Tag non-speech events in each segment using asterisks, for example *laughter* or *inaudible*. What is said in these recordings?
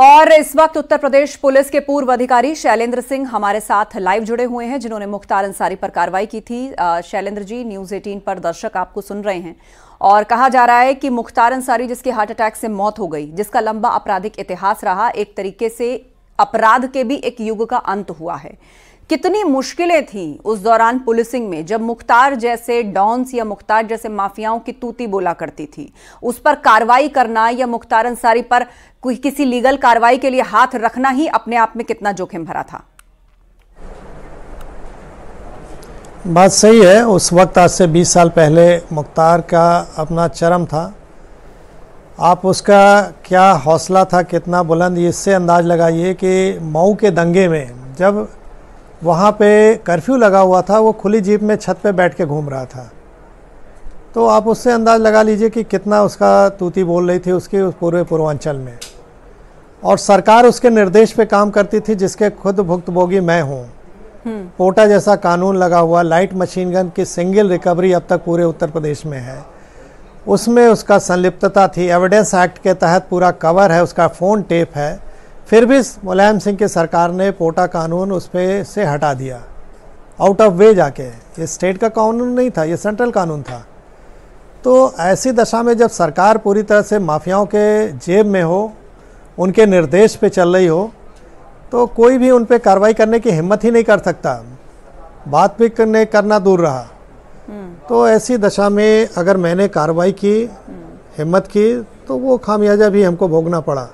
और इस वक्त उत्तर प्रदेश पुलिस के पूर्व अधिकारी शैलेंद्र सिंह हमारे साथ लाइव जुड़े हुए हैं जिन्होंने मुख्तार अंसारी पर कार्रवाई की थी शैलेंद्र जी न्यूज 18 पर दर्शक आपको सुन रहे हैं और कहा जा रहा है कि मुख्तार अंसारी जिसकी हार्ट अटैक से मौत हो गई जिसका लंबा आपराधिक इतिहास रहा एक तरीके से अपराध के भी एक युग का अंत हुआ है कितनी मुश्किलें थी उस दौरान पुलिसिंग में जब मुख्तार जैसे डॉन्स या मुख्तार जैसे माफियाओं की तूती बोला करती थी उस पर कार्रवाई करना या मुख्तार अंसारी पर कोई किसी लीगल कार्रवाई के लिए हाथ रखना ही अपने आप में कितना जोखिम भरा था बात सही है उस वक्त आज से 20 साल पहले मुख्तार का अपना चरम था आप उसका क्या हौसला था कितना बुलंद इससे अंदाज लगाइए कि मऊ के दंगे में जब वहाँ पे कर्फ्यू लगा हुआ था वो खुली जीप में छत पे बैठ के घूम रहा था तो आप उससे अंदाज़ लगा लीजिए कि कितना उसका तूती बोल रही थी उसके उस पूर्व पूर्वांचल में और सरकार उसके निर्देश पे काम करती थी जिसके खुद भुक्तभोगी मैं हूँ हम्म। कोटा जैसा कानून लगा हुआ लाइट मशीन गन की सिंगल रिकवरी अब तक पूरे उत्तर प्रदेश में है उसमें उसका संलिप्तता थी एविडेंस एक्ट के तहत पूरा कवर है उसका फ़ोन टेप है फिर भी मुलायम सिंह की सरकार ने पोटा कानून उस पर से हटा दिया आउट ऑफ वे जाके ये स्टेट का कानून नहीं था ये सेंट्रल कानून था तो ऐसी दशा में जब सरकार पूरी तरह से माफियाओं के जेब में हो उनके निर्देश पे चल रही हो तो कोई भी उन पर कार्रवाई करने की हिम्मत ही नहीं कर सकता बात भी करने करना दूर रहा तो ऐसी दशा में अगर मैंने कार्रवाई की हम्म। हिम्मत की तो वो खामियाजा भी हमको भोगना पड़ा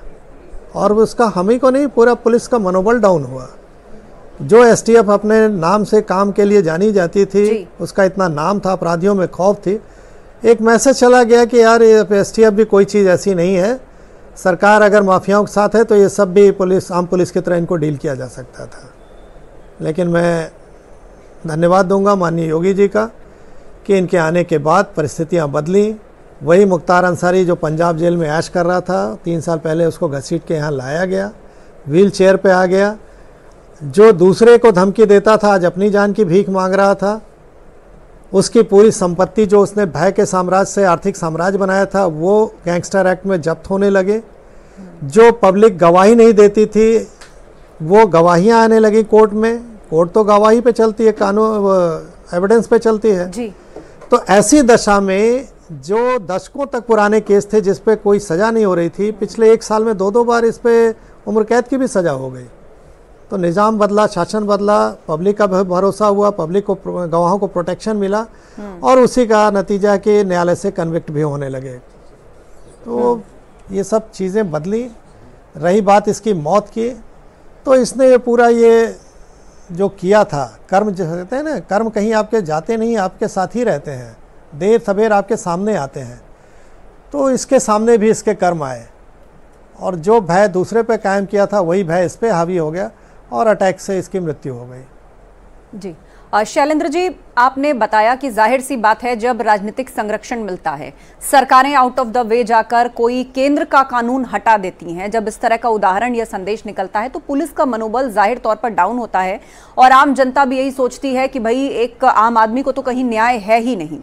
और उसका हम ही को नहीं पूरा पुलिस का मनोबल डाउन हुआ जो एसटीएफ अपने नाम से काम के लिए जानी जाती थी उसका इतना नाम था अपराधियों में खौफ थी एक मैसेज चला गया कि यार ये टी भी कोई चीज़ ऐसी नहीं है सरकार अगर माफियाओं के साथ है तो ये सब भी पुलिस आम पुलिस की तरह इनको डील किया जा सकता था लेकिन मैं धन्यवाद दूंगा माननीय योगी जी का कि इनके आने के बाद परिस्थितियाँ बदली वही मुख्तार अंसारी जो पंजाब जेल में ऐश कर रहा था तीन साल पहले उसको घसीट के यहाँ लाया गया व्हील चेयर पर आ गया जो दूसरे को धमकी देता था आज अपनी जान की भीख मांग रहा था उसकी पूरी संपत्ति जो उसने भय के साम्राज्य से आर्थिक साम्राज्य बनाया था वो गैंगस्टर एक्ट में जब्त होने लगे जो पब्लिक गवाही नहीं देती थी वो गवाहियाँ आने लगी कोर्ट में कोर्ट तो गवाही पे चलती है कानून एविडेंस पे चलती है जी। तो ऐसी दशा में जो दशकों तक पुराने केस थे जिस पे कोई सज़ा नहीं हो रही थी पिछले एक साल में दो दो बार इस पर उम्र कैद की भी सज़ा हो गई तो निज़ाम बदला शासन बदला पब्लिक का भरोसा हुआ पब्लिक को गवाहों को प्रोटेक्शन मिला हम्म। और उसी का नतीजा कि न्यायालय से कन्विक्ट भी होने लगे तो हम्म। ये सब चीज़ें बदली रही बात इसकी मौत की तो इसने ये पूरा ये जो किया था कर्म जैसे कहते हैं ना कर्म कहीं आपके जाते नहीं आपके साथ ही रहते हैं देर सवेर आपके सामने आते हैं तो इसके सामने भी इसके कर्म आए और जो भय दूसरे पे कायम किया था वही भय इस पर हावी हो गया और अटैक से इसकी मृत्यु हो गई जी शैलेंद्र जी आपने बताया कि जाहिर सी बात है जब राजनीतिक संरक्षण मिलता है सरकारें आउट ऑफ द वे जाकर कोई केंद्र का कानून हटा देती हैं जब इस तरह का उदाहरण या संदेश निकलता है तो पुलिस का मनोबल जाहिर तौर पर डाउन होता है और आम जनता भी यही सोचती है कि भाई एक आम आदमी को तो कहीं न्याय है ही नहीं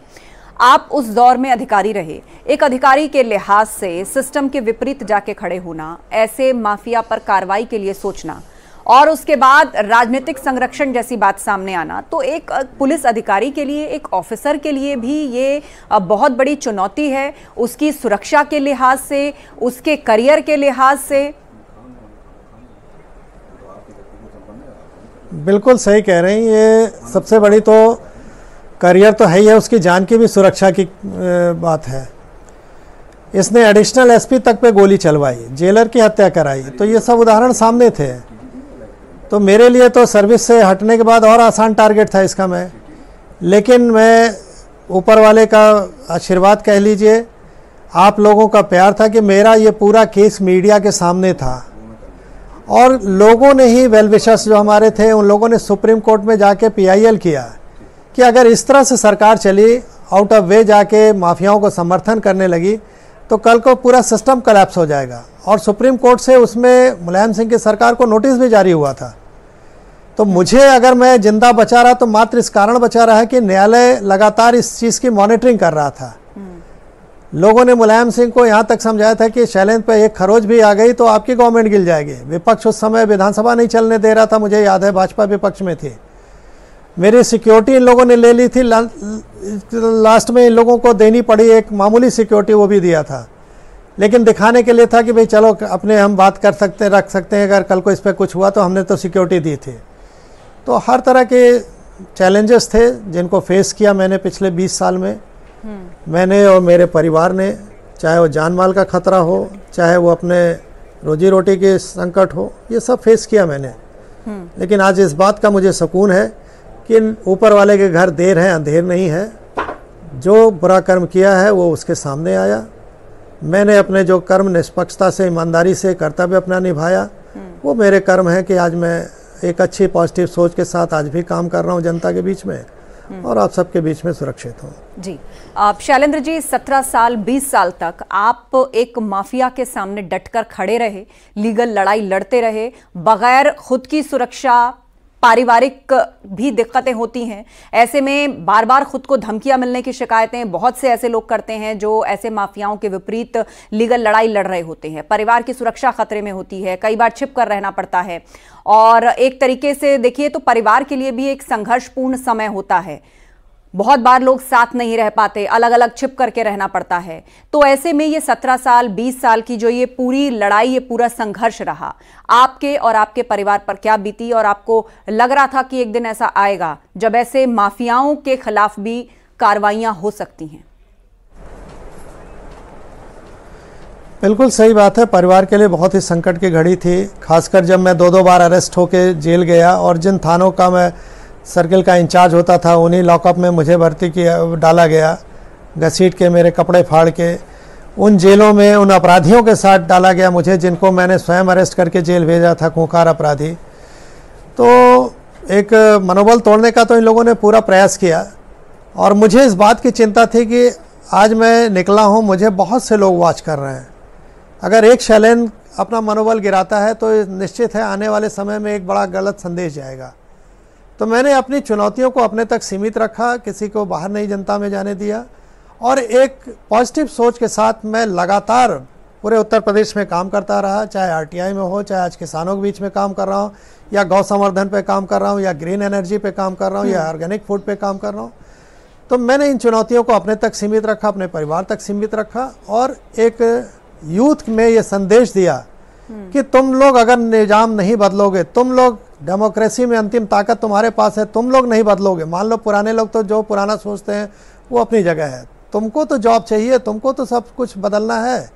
आप उस दौर में अधिकारी रहे एक अधिकारी के लिहाज से सिस्टम के विपरीत जाके खड़े होना ऐसे माफिया पर कार्रवाई के लिए सोचना और उसके बाद राजनीतिक संरक्षण जैसी बात सामने आना तो एक पुलिस अधिकारी के लिए एक ऑफिसर के लिए भी ये बहुत बड़ी चुनौती है उसकी सुरक्षा के लिहाज से उसके करियर के लिहाज से बिल्कुल सही कह रहे हैं ये सबसे बड़ी तो करियर तो है ही है उसकी जान की भी सुरक्षा की बात है इसने एडिशनल एसपी तक पे गोली चलवाई जेलर की हत्या कराई तो ये सब उदाहरण सामने थे तो मेरे लिए तो सर्विस से हटने के बाद और आसान टारगेट था इसका मैं लेकिन मैं ऊपर वाले का आशीर्वाद कह लीजिए आप लोगों का प्यार था कि मेरा ये पूरा केस मीडिया के सामने था और लोगों ने ही वेलविशर्स जो हमारे थे उन लोगों ने सुप्रीम कोर्ट में जाके पीआईएल किया कि अगर इस तरह से सरकार चली आउट ऑफ वे जाके माफियाओं को समर्थन करने लगी तो कल को पूरा सिस्टम कलेप्स हो जाएगा और सुप्रीम कोर्ट से उसमें मुलायम सिंह की सरकार को नोटिस भी जारी हुआ था तो मुझे अगर मैं जिंदा बचा रहा तो मात्र इस कारण बचा रहा है कि न्यायालय लगातार इस चीज़ की मॉनिटरिंग कर रहा था लोगों ने मुलायम सिंह को यहाँ तक समझाया था कि शैलेंद्र पर एक खरोज भी आ गई तो आपकी गवर्नमेंट गिर जाएगी विपक्ष उस समय विधानसभा नहीं चलने दे रहा था मुझे याद है भाजपा विपक्ष में थी मेरी सिक्योरिटी इन लोगों ने ले ली थी लास्ट में इन लोगों को देनी पड़ी एक मामूली सिक्योरिटी वो भी दिया था लेकिन दिखाने के लिए था कि भाई चलो अपने हम बात कर सकते हैं रख सकते हैं अगर कल को इस पर कुछ हुआ तो हमने तो सिक्योरिटी दी थी तो हर तरह के चैलेंजेस थे जिनको फेस किया मैंने पिछले 20 साल में हम्म। मैंने और मेरे परिवार ने चाहे वो जान माल का खतरा हो चाहे वो अपने रोजी रोटी के संकट हो ये सब फेस किया मैंने हम्म। लेकिन आज इस बात का मुझे सुकून है कि ऊपर वाले के घर देर है अंधेर नहीं है जो बुरा कर्म किया है वो उसके सामने आया मैंने अपने जो कर्म निष्पक्षता से ईमानदारी से कर्तव्य अपना निभाया वो मेरे कर्म है कि आज मैं एक अच्छी पॉजिटिव सोच के साथ आज भी काम कर रहा हूँ जनता के बीच में और आप सबके बीच में सुरक्षित हूँ जी आप शैलेंद्र जी सत्रह साल बीस साल तक आप एक माफिया के सामने डटकर खड़े रहे लीगल लड़ाई लड़ते रहे बगैर खुद की सुरक्षा पारिवारिक भी दिक्कतें होती हैं ऐसे में बार बार खुद को धमकियां मिलने की शिकायतें बहुत से ऐसे लोग करते हैं जो ऐसे माफियाओं के विपरीत लीगल लड़ाई लड़ रहे होते हैं परिवार की सुरक्षा खतरे में होती है कई बार छिप कर रहना पड़ता है और एक तरीके से देखिए तो परिवार के लिए भी एक संघर्षपूर्ण समय होता है बहुत बार लोग साथ नहीं रह पाते अलग अलग छिप करके रहना पड़ता है तो ऐसे में ये सत्रह साल बीस साल की जो ये पूरी लड़ाई ये पूरा संघर्ष रहा आपके और आपके परिवार पर क्या बीती और आपको लग रहा था कि एक दिन ऐसा आएगा जब ऐसे माफियाओं के खिलाफ भी कार्रवाइयां हो सकती हैं बिल्कुल सही बात है परिवार के लिए बहुत ही संकट की घड़ी थी खासकर जब मैं दो दो बार अरेस्ट होकर जेल गया और जिन थानों का मैं सर्किल का इंचार्ज होता था उन्हीं लॉकअप में मुझे भर्ती किया डाला गया घसीट के मेरे कपड़े फाड़ के उन जेलों में उन अपराधियों के साथ डाला गया मुझे जिनको मैंने स्वयं अरेस्ट करके जेल भेजा था खूंखार अपराधी तो एक मनोबल तोड़ने का तो इन लोगों ने पूरा प्रयास किया और मुझे इस बात की चिंता थी कि आज मैं निकला हूँ मुझे बहुत से लोग वॉच कर रहे हैं अगर एक शैलेन अपना मनोबल गिराता है तो निश्चित है आने वाले समय में एक बड़ा गलत संदेश जाएगा तो मैंने अपनी चुनौतियों को अपने तक सीमित रखा किसी को बाहर नहीं जनता में जाने दिया और एक पॉजिटिव सोच के साथ मैं लगातार पूरे उत्तर प्रदेश में काम करता रहा चाहे आरटीआई में हो चाहे आज किसानों के बीच में काम कर रहा हूँ या गौ संवर्धन पर काम कर रहा हूँ या ग्रीन एनर्जी पर काम कर रहा हूँ या हम्म। ऑर्गेनिक फूड पर काम कर रहा हूँ तो मैंने इन चुनौतियों को अपने तक सीमित रखा अपने परिवार तक सीमित रखा और एक यूथ में ये संदेश दिया हम्म। कि तुम लोग अगर निज़ाम नहीं बदलोगे तुम लोग डेमोक्रेसी में अंतिम ताकत तुम्हारे पास है तुम लोग नहीं बदलोगे मान लो पुराने लोग तो जो पुराना सोचते हैं वो अपनी जगह है तुमको तो जॉब चाहिए तुमको तो सब कुछ बदलना है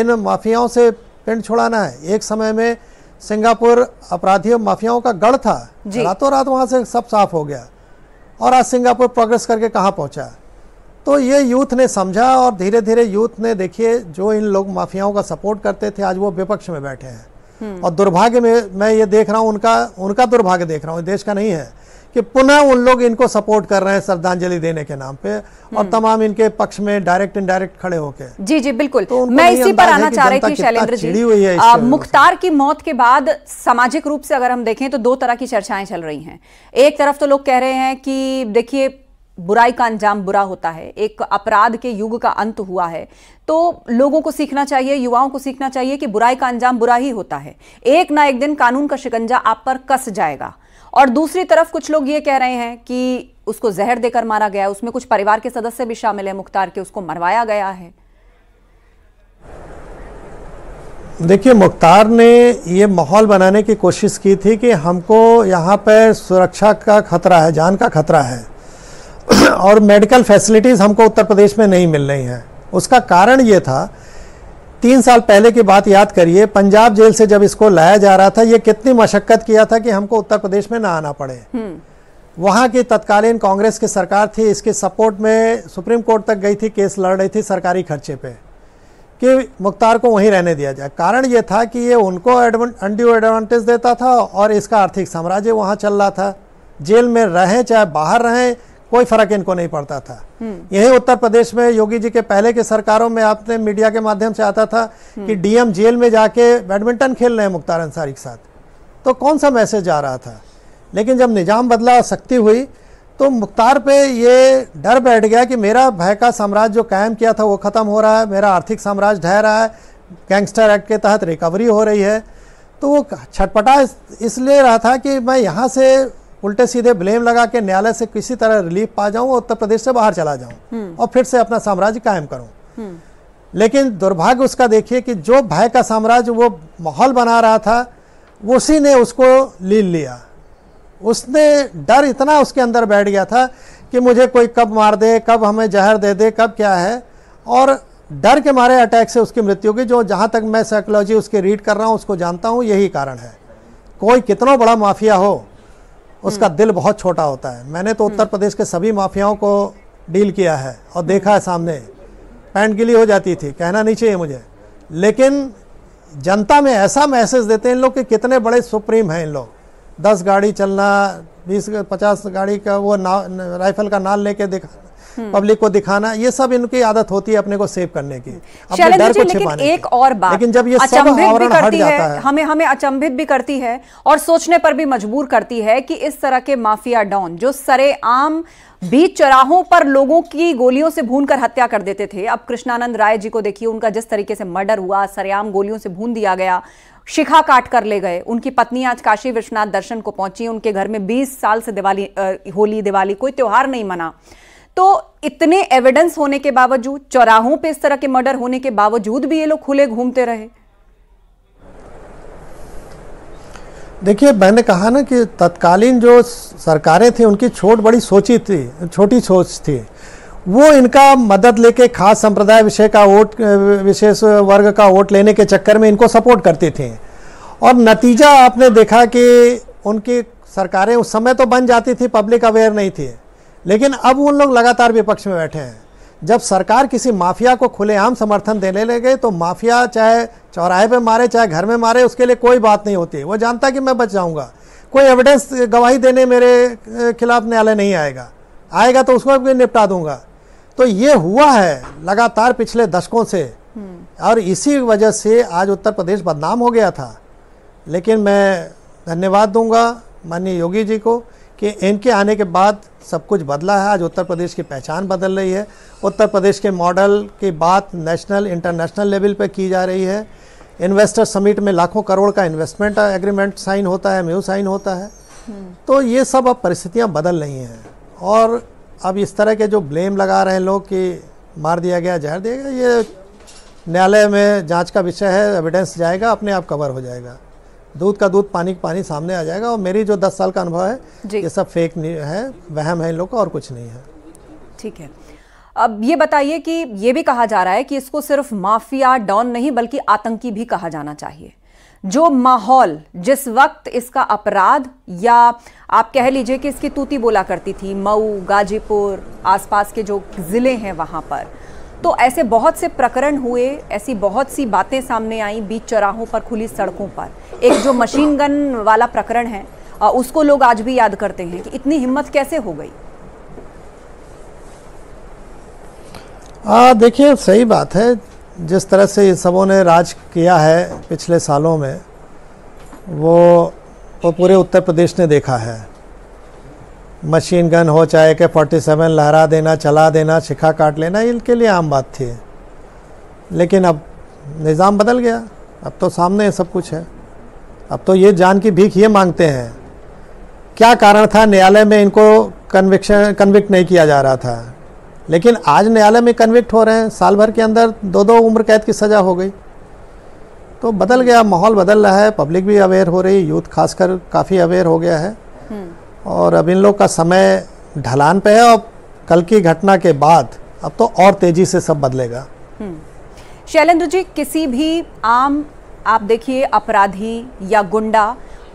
इन माफियाओं से पिंड छुड़ाना है एक समय में सिंगापुर अपराधियों माफियाओं का गढ़ था रातों रात वहाँ से सब साफ हो गया और आज सिंगापुर प्रोग्रेस करके कहाँ पहुँचा तो ये यूथ ने समझा और धीरे धीरे यूथ ने देखिए जो इन लोग माफियाओं का सपोर्ट करते थे आज वो विपक्ष में बैठे हैं हम्म। और दुर्भाग्य में मैं ये देख रहा हूँ उनका उनका दुर्भाग्य देख रहा हूँ देश का नहीं है कि पुनः उन लोग इनको सपोर्ट कर रहे हैं श्रद्धांजलि देने के नाम पे और हम्म। तमाम इनके पक्ष में डायरेक्ट इनडायरेक्ट खड़े होके जी जी बिल्कुल तो मैं इसी पर आना चाह रही थी शैलेंद्र जी हुई है आ, मुख्तार की मौत के बाद सामाजिक रूप से अगर हम देखें तो दो तरह की चर्चाएं चल रही हैं एक तरफ तो लोग कह रहे हैं कि देखिए बुराई का अंजाम बुरा होता है एक अपराध के युग का अंत हुआ है तो लोगों को सीखना चाहिए युवाओं को सीखना चाहिए कि बुराई का अंजाम बुरा ही होता है एक ना एक दिन कानून का शिकंजा आप पर कस जाएगा और दूसरी तरफ कुछ लोग ये कह रहे हैं कि उसको जहर देकर मारा गया उसमें कुछ परिवार के सदस्य भी शामिल है मुख्तार के उसको मरवाया गया है देखिए मुख्तार ने ये माहौल बनाने की कोशिश की थी कि हमको यहाँ पर सुरक्षा का खतरा है जान का खतरा है *coughs* और मेडिकल फैसिलिटीज़ हमको उत्तर प्रदेश में नहीं मिल रही हैं उसका कारण ये था तीन साल पहले की बात याद करिए पंजाब जेल से जब इसको लाया जा रहा था ये कितनी मशक्क़त किया था कि हमको उत्तर प्रदेश में ना आना पड़े हम्म। वहाँ की तत्कालीन कांग्रेस की सरकार थी इसके सपोर्ट में सुप्रीम कोर्ट तक गई थी केस लड़ रही थी सरकारी खर्चे पे कि मुख्तार को वहीं रहने दिया जाए कारण ये था कि ये उनको अनड्यू एडवांटेज देता था और इसका आर्थिक साम्राज्य वहाँ चल रहा था जेल में रहें चाहे बाहर रहें कोई फर्क इनको नहीं पड़ता था हम्म। यही उत्तर प्रदेश में योगी जी के पहले के सरकारों में आपने मीडिया के माध्यम से आता था हम्म। कि डीएम जेल में जाके बैडमिंटन खेल रहे हैं मुख्तार अंसारी के साथ तो कौन सा मैसेज जा रहा था लेकिन जब निज़ाम बदला सख्ती हुई तो मुख्तार पे ये डर बैठ गया कि मेरा भय का साम्राज्य जो कायम किया था वो ख़त्म हो रहा है मेरा आर्थिक साम्राज्य ढह रहा है गैंगस्टर एक्ट के तहत रिकवरी हो रही है तो वो छटपटा इसलिए रहा था कि मैं यहाँ से उल्टे सीधे ब्लेम लगा के न्यायालय से किसी तरह रिलीफ पा जाऊं और उत्तर प्रदेश से बाहर चला जाऊं हम्म। और फिर से अपना साम्राज्य कायम करूं हम्म। लेकिन दुर्भाग्य उसका देखिए कि जो भय का साम्राज्य वो माहौल बना रहा था उसी ने उसको लील लिया उसने डर इतना उसके अंदर बैठ गया था कि मुझे कोई कब मार दे कब हमें जहर दे दे कब क्या है और डर के मारे अटैक से उसकी मृत्यु की जो जहाँ तक मैं साइकोलॉजी उसके रीड कर रहा हूँ उसको जानता हूँ यही कारण है कोई कितना बड़ा माफिया हो उसका हम्म। दिल बहुत छोटा होता है मैंने तो उत्तर हम्म। प्रदेश के सभी माफियाओं को डील किया है और देखा है सामने पैंट गिली हो जाती थी कहना नहीं चाहिए मुझे लेकिन जनता में ऐसा मैसेज देते हैं इन लोग कि कितने बड़े सुप्रीम हैं इन लोग दस गाड़ी चलना बीस पचास गाड़ी का वो ना राइफल का नाल लेके दिखा हम्म। पब्लिक को दिखाना ये सब इनकी आदत होती है अपने को सेव करने की अपने डर को छिपाने एक और बात लेकिन जब ये सब आवरण हट जाता है हमें हमें अचंभित भी करती है और सोचने पर भी मजबूर करती है कि इस तरह के माफिया डॉन जो सरेआम भी चौराहों पर लोगों की गोलियों से भून कर हत्या कर देते थे अब कृष्णानंद राय जी को देखिए उनका जिस तरीके से मर्डर हुआ सरेआम गोलियों से भून दिया गया शिखा काट कर ले गए उनकी पत्नी आज काशी विश्वनाथ दर्शन को पहुंची उनके घर में 20 साल से दिवाली होली दिवाली कोई त्यौहार नहीं मना तो इतने एविडेंस होने के बावजूद चौराहों पे इस तरह के मर्डर होने के बावजूद भी ये लोग खुले घूमते रहे देखिए मैंने कहा ना कि तत्कालीन जो सरकारें थी उनकी छोट बड़ी सोची थी छोटी सोच थी वो इनका मदद लेके खास संप्रदाय विषय का वोट विशेष वर्ग का वोट लेने के चक्कर में इनको सपोर्ट करती थी और नतीजा आपने देखा कि उनकी सरकारें उस समय तो बन जाती थी पब्लिक अवेयर नहीं थी लेकिन अब उन लोग लगातार विपक्ष में बैठे हैं जब सरकार किसी माफिया को खुलेआम समर्थन देने लगे तो माफिया चाहे चौराहे पे मारे चाहे घर में मारे उसके लिए कोई बात नहीं होती वो जानता कि मैं बच जाऊंगा कोई एविडेंस गवाही देने मेरे खिलाफ न्यायालय नहीं आएगा आएगा तो उसको भी निपटा दूंगा तो ये हुआ है लगातार पिछले दशकों से हम्म। और इसी वजह से आज उत्तर प्रदेश बदनाम हो गया था लेकिन मैं धन्यवाद दूंगा माननीय योगी जी को कि इनके आने के बाद सब कुछ बदला है आज उत्तर प्रदेश की पहचान बदल रही है उत्तर प्रदेश के मॉडल की बात नेशनल इंटरनेशनल लेवल पर की जा रही है इन्वेस्टर समिट में लाखों करोड़ का इन्वेस्टमेंट एग्रीमेंट साइन होता है म्यू साइन होता है तो ये सब अब परिस्थितियाँ बदल रही हैं और अब इस तरह के जो ब्लेम लगा रहे हैं लोग कि मार दिया गया जहर दिया गया ये न्यायालय में जांच का विषय है एविडेंस जाएगा अपने आप कवर हो जाएगा दूध का दूध पानी का पानी सामने आ जाएगा और मेरी जो दस साल का अनुभव है ये सब फेक है वहम है इन लोग का और कुछ नहीं है ठीक है अब ये बताइए कि ये भी कहा जा रहा है कि इसको सिर्फ माफिया डॉन नहीं बल्कि आतंकी भी कहा जाना चाहिए जो माहौल जिस वक्त इसका अपराध या आप कह लीजिए कि इसकी तूती बोला करती थी मऊ गाजीपुर आसपास के जो ज़िले हैं वहां पर तो ऐसे बहुत से प्रकरण हुए ऐसी बहुत सी बातें सामने आई बीच चौराहों पर खुली सड़कों पर एक जो मशीन गन वाला प्रकरण है उसको लोग आज भी याद करते हैं कि इतनी हिम्मत कैसे हो गई देखिए सही बात है जिस तरह से इन सबों ने राज किया है पिछले सालों में वो, वो पूरे उत्तर प्रदेश ने देखा है मशीन गन हो चाहे के 47 लहरा देना चला देना शिखा काट लेना इनके लिए आम बात थी लेकिन अब निज़ाम बदल गया अब तो सामने सब कुछ है अब तो ये जान की भीख ये मांगते हैं क्या कारण था न्यायालय में इनको कन्विक्शन कन्विक्ट नहीं किया जा रहा था लेकिन आज न्यायालय में कन्विक्ट हो रहे हैं साल भर के अंदर दो दो उम्र कैद की सज़ा हो गई तो बदल गया माहौल बदल रहा है पब्लिक भी अवेयर हो रही यूथ खासकर काफ़ी अवेयर हो गया है हम्म। और अब इन लोग का समय ढलान पे है और कल की घटना के बाद अब तो और तेजी से सब बदलेगा हम्म। शैलेंद्र जी किसी भी आम आप देखिए अपराधी या गुंडा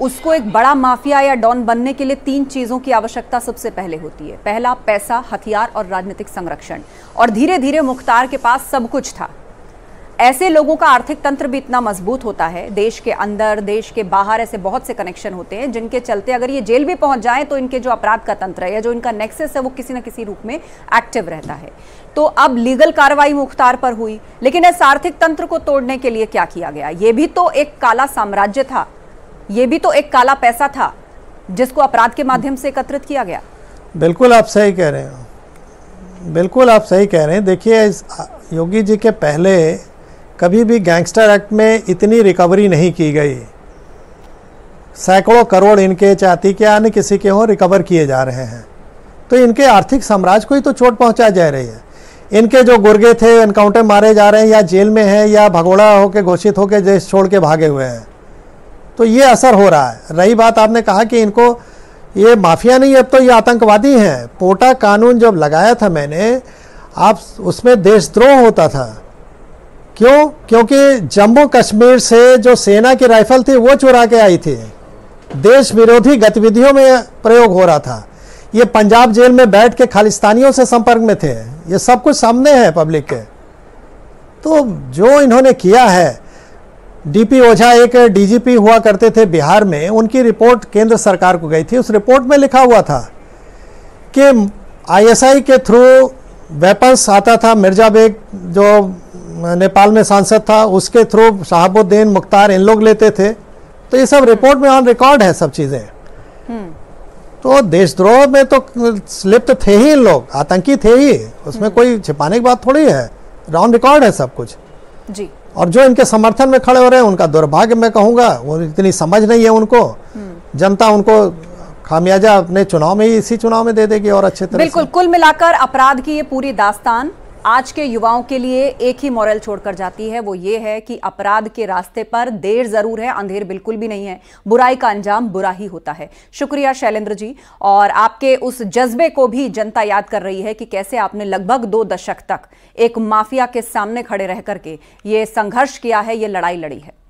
उसको एक बड़ा माफिया या डॉन बनने के लिए तीन चीज़ों की आवश्यकता सबसे पहले होती है पहला पैसा हथियार और राजनीतिक संरक्षण और धीरे धीरे मुख्तार के पास सब कुछ था ऐसे लोगों का आर्थिक तंत्र भी इतना मजबूत होता है देश के अंदर देश के बाहर ऐसे बहुत से कनेक्शन होते हैं जिनके चलते अगर ये जेल भी पहुंच जाए तो इनके जो अपराध का तंत्र है या जो इनका नेक्सेस है वो किसी न किसी रूप में एक्टिव रहता है तो अब लीगल कार्रवाई मुख्तार पर हुई लेकिन इस आर्थिक तंत्र को तोड़ने के लिए क्या किया गया ये भी तो एक काला साम्राज्य था ये भी तो एक काला पैसा था जिसको अपराध के माध्यम से एकत्रित किया गया बिल्कुल आप सही कह रहे हो बिल्कुल आप सही कह रहे हैं देखिए योगी जी के पहले कभी भी गैंगस्टर एक्ट में इतनी रिकवरी नहीं की गई सैकड़ों करोड़ इनके चाहती के अन्य किसी के हों रिकवर किए जा रहे हैं तो इनके आर्थिक साम्राज्य को ही तो चोट पहुंचाई जा रही है इनके जो गुर्गे थे एनकाउंटर मारे जा रहे हैं या जेल में हैं या भगोड़ा होकर घोषित होकर देश छोड़ के भागे हुए हैं तो ये असर हो रहा है रही बात आपने कहा कि इनको ये माफिया नहीं अब तो ये आतंकवादी हैं पोटा कानून जब लगाया था मैंने आप उसमें देशद्रोह होता था क्यों क्योंकि जम्मू कश्मीर से जो सेना की राइफल थी वो चुरा के आई थी देश विरोधी गतिविधियों में प्रयोग हो रहा था ये पंजाब जेल में बैठ के खालिस्तानियों से संपर्क में थे ये सब कुछ सामने है पब्लिक के तो जो इन्होंने किया है डीपी ओझा एक डीजीपी हुआ करते थे बिहार में उनकी रिपोर्ट केंद्र सरकार को गई थी उस रिपोर्ट में लिखा हुआ था कि आईएसआई के थ्रू वेपन्स आता था मिर्जा बेग जो नेपाल में सांसद था उसके थ्रू शहाबुद्दीन मुख्तार इन लोग लेते थे तो ये सब रिपोर्ट में ऑन रिकॉर्ड है सब चीज़ें हम्म। तो देशद्रोह में तो लिप्त थे ही इन लोग आतंकी थे ही उसमें हम्म। कोई छिपाने की बात थोड़ी है ऑन रिकॉर्ड है सब कुछ जी और जो इनके समर्थन में खड़े हो रहे हैं उनका दुर्भाग्य मैं कहूँगा वो इतनी समझ नहीं है उनको हम्म। जनता उनको खामियाजा अपने चुनाव में ही इसी चुनाव में दे देगी और अच्छे तरह बिल्कुल कुल मिलाकर अपराध की ये पूरी दास्तान आज के युवाओं के लिए एक ही मॉरल छोड़कर जाती है वो ये है कि अपराध के रास्ते पर देर जरूर है अंधेर बिल्कुल भी नहीं है बुराई का अंजाम बुरा ही होता है शुक्रिया शैलेंद्र जी और आपके उस जज्बे को भी जनता याद कर रही है कि कैसे आपने लगभग दो दशक तक एक माफिया के सामने खड़े रह करके ये संघर्ष किया है ये लड़ाई लड़ी है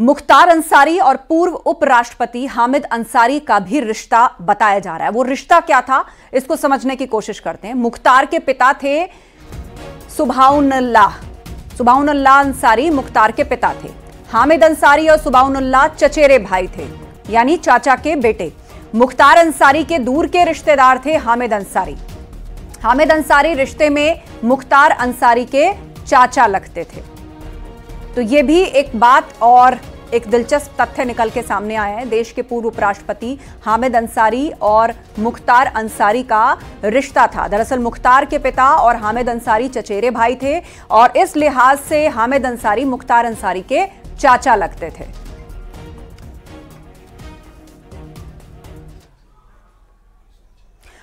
मुख्तार अंसारी और पूर्व उपराष्ट्रपति हामिद अंसारी का भी रिश्ता बताया जा रहा है वो रिश्ता क्या था इसको समझने की कोशिश करते हैं मुख्तार के पिता थे सुभाउनल्लाह सुभाउनल्लाह अंसारी मुख्तार के पिता थे हामिद अंसारी और सुभाउनल्लाह चचेरे भाई थे यानी चाचा के बेटे मुख्तार अंसारी के दूर के रिश्तेदार थे हामिद अंसारी हामिद अंसारी रिश्ते में मुख्तार अंसारी के चाचा लगते थे तो ये भी एक बात और एक दिलचस्प तथ्य निकल के सामने आया है देश के पूर्व उपराष्ट्रपति हामिद अंसारी और मुख्तार अंसारी का रिश्ता था दरअसल मुख्तार के पिता और हामिद अंसारी चचेरे भाई थे और इस लिहाज से हामिद अंसारी मुख्तार अंसारी के चाचा लगते थे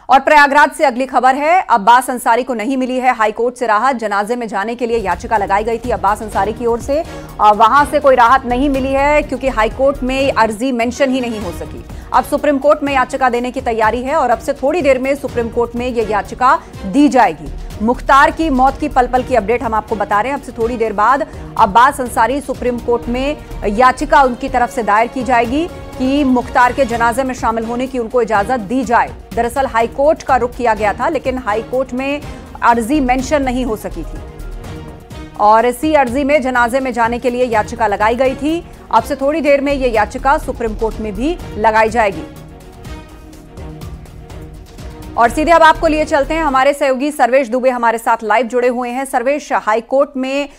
और प्रयागराज से अगली खबर है अब्बास अंसारी को नहीं मिली है हाईकोर्ट से राहत जनाजे में जाने के लिए याचिका लगाई गई थी अब्बास अंसारी की ओर से वहां से कोई राहत नहीं मिली है क्योंकि हाईकोर्ट में अर्जी मेंशन ही नहीं हो सकी अब सुप्रीम कोर्ट में याचिका देने की तैयारी है और अब से थोड़ी देर में सुप्रीम कोर्ट में यह याचिका दी जाएगी मुख्तार की मौत की पल पल की अपडेट हम आपको बता रहे हैं अब से थोड़ी देर बाद अब्बास अंसारी सुप्रीम कोर्ट में याचिका उनकी तरफ से दायर की जाएगी कि मुख्तार के जनाजे में शामिल होने की उनको इजाजत दी जाए दरअसल हाईकोर्ट का रुख किया गया था लेकिन हाईकोर्ट में अर्जी मेंशन नहीं हो सकी थी और इसी अर्जी में जनाजे में जाने के लिए याचिका लगाई गई थी अब से थोड़ी देर में यह याचिका सुप्रीम कोर्ट में भी लगाई जाएगी और सीधे अब आपको लिए चलते हैं हमारे सहयोगी सर्वेश दुबे हमारे साथ लाइव जुड़े हुए हैं सर्वेश कोर्ट में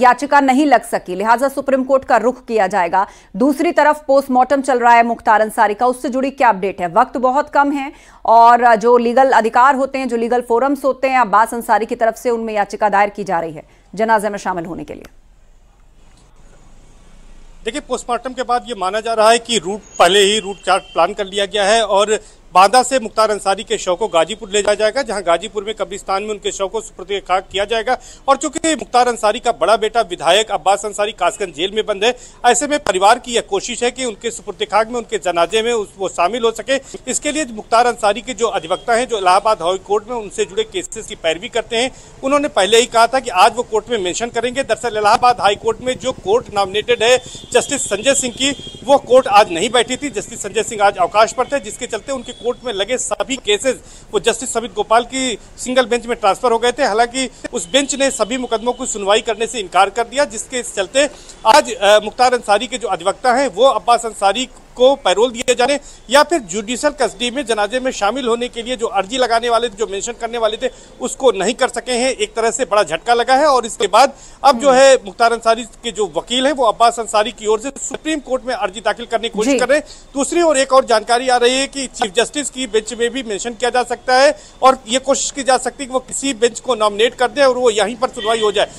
याचिका नहीं लग सकी लिहाजा सुप्रीम कोर्ट का रुख किया जाएगा दूसरी तरफ पोस्टमार्टम चल रहा है मुख्तार अंसारी का उससे जुड़ी क्या अपडेट है वक्त बहुत कम है और जो लीगल अधिकार होते हैं जो लीगल फोरम्स होते हैं अब्बास अंसारी की तरफ से उनमें याचिका दायर की जा रही है जनाजे में शामिल होने के लिए देखिए पोस्टमार्टम के बाद ये माना जा रहा है कि रूट पहले ही रूट चार्ट प्लान कर लिया गया है और बांदा से मुख्तार अंसारी के शव को गाजीपुर ले जाया जाएगा जहां गाजीपुर में कब्रिस्तान में उनके शव को सुप्रति खाक किया जाएगा और चूंकि मुख्तार अंसारी का बड़ा बेटा विधायक अब्बास अंसारी कासगंज जेल में बंद है ऐसे में परिवार की यह कोशिश है कि उनके सुप्रति खाक में उनके जनाजे में वो शामिल हो सके इसके लिए मुख्तार अंसारी के जो अधिवक्ता है जो इलाहाबाद हाई कोर्ट में उनसे जुड़े केसेस की पैरवी करते हैं उन्होंने पहले ही कहा था कि आज वो कोर्ट में मैंशन करेंगे दरअसल इलाहाबाद हाई कोर्ट में जो कोर्ट नॉमिनेटेड है जस्टिस संजय सिंह की वो कोर्ट आज नहीं बैठी थी जस्टिस संजय सिंह आज अवकाश पर थे जिसके चलते उनके कोर्ट में लगे सभी केसेज वो जस्टिस समित गोपाल की सिंगल बेंच में ट्रांसफर हो गए थे हालांकि उस बेंच ने सभी मुकदमों की सुनवाई करने से इनकार कर दिया जिसके चलते आज मुख्तार अंसारी के जो अधिवक्ता हैं वो अब्बास अंसारी को पैरोल दिए जाने या फिर जुडिशल कस्टडी में जनाजे में शामिल होने के लिए जो अर्जी लगाने वाले जो मेंशन करने वाले थे उसको नहीं कर सके हैं एक तरह से बड़ा झटका लगा है और इसके बाद अब जो है हम्म। मुख्तार अंसारी के जो वकील है वो अब्बास अंसारी की ओर से सुप्रीम कोर्ट में अर्जी दाखिल करने की कोशिश कर रहे हैं दूसरी और एक और जानकारी आ रही है की चीफ जस्टिस की बेंच में भी मैंशन किया जा सकता है और ये कोशिश की जा सकती है कि वो किसी बेंच को नॉमिनेट कर दे और वो यहीं पर सुनवाई हो जाए